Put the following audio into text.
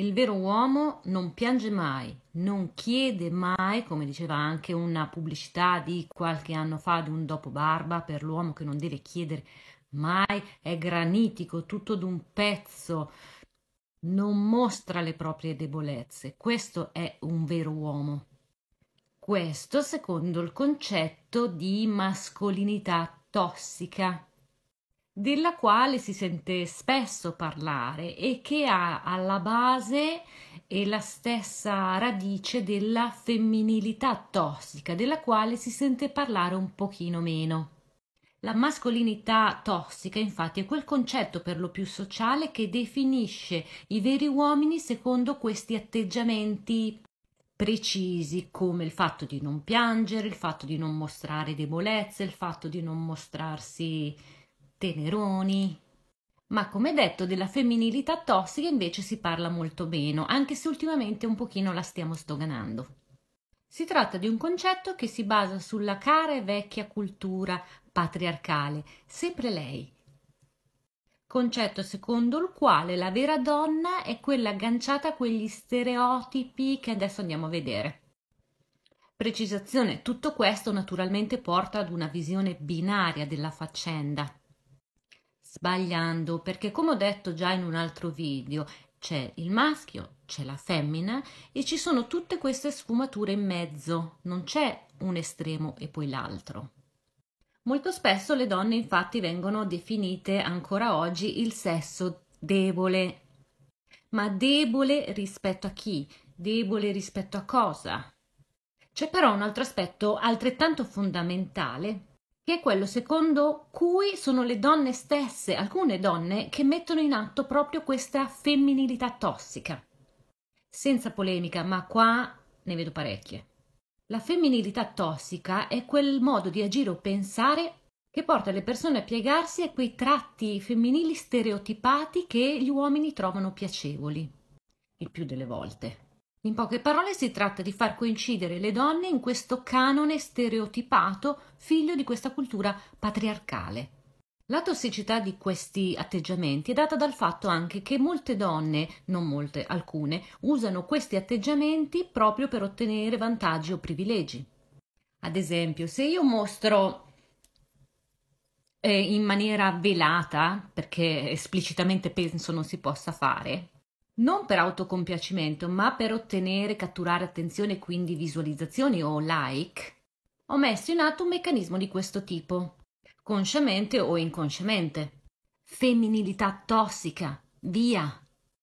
Il vero uomo non piange mai, non chiede mai, come diceva anche una pubblicità di qualche anno fa di un dopo barba per l'uomo che non deve chiedere mai, è granitico, tutto d'un pezzo, non mostra le proprie debolezze. Questo è un vero uomo. Questo secondo il concetto di mascolinità tossica della quale si sente spesso parlare e che ha alla base e la stessa radice della femminilità tossica, della quale si sente parlare un pochino meno. La mascolinità tossica infatti è quel concetto per lo più sociale che definisce i veri uomini secondo questi atteggiamenti precisi come il fatto di non piangere, il fatto di non mostrare debolezze, il fatto di non mostrarsi teneroni. Ma come detto della femminilità tossica invece si parla molto meno, anche se ultimamente un pochino la stiamo stoganando. Si tratta di un concetto che si basa sulla cara e vecchia cultura patriarcale, sempre lei. Concetto secondo il quale la vera donna è quella agganciata a quegli stereotipi che adesso andiamo a vedere. Precisazione, tutto questo naturalmente porta ad una visione binaria della faccenda, sbagliando perché come ho detto già in un altro video c'è il maschio, c'è la femmina e ci sono tutte queste sfumature in mezzo, non c'è un estremo e poi l'altro. Molto spesso le donne infatti vengono definite ancora oggi il sesso debole, ma debole rispetto a chi? Debole rispetto a cosa? C'è però un altro aspetto altrettanto fondamentale che è quello secondo cui sono le donne stesse, alcune donne, che mettono in atto proprio questa femminilità tossica. Senza polemica, ma qua ne vedo parecchie. La femminilità tossica è quel modo di agire o pensare che porta le persone a piegarsi a quei tratti femminili stereotipati che gli uomini trovano piacevoli, il più delle volte. In poche parole si tratta di far coincidere le donne in questo canone stereotipato figlio di questa cultura patriarcale. La tossicità di questi atteggiamenti è data dal fatto anche che molte donne, non molte, alcune, usano questi atteggiamenti proprio per ottenere vantaggi o privilegi. Ad esempio, se io mostro eh, in maniera velata, perché esplicitamente penso non si possa fare, non per autocompiacimento, ma per ottenere, catturare attenzione e quindi visualizzazioni o like, ho messo in atto un meccanismo di questo tipo, consciamente o inconsciamente. Femminilità tossica, via!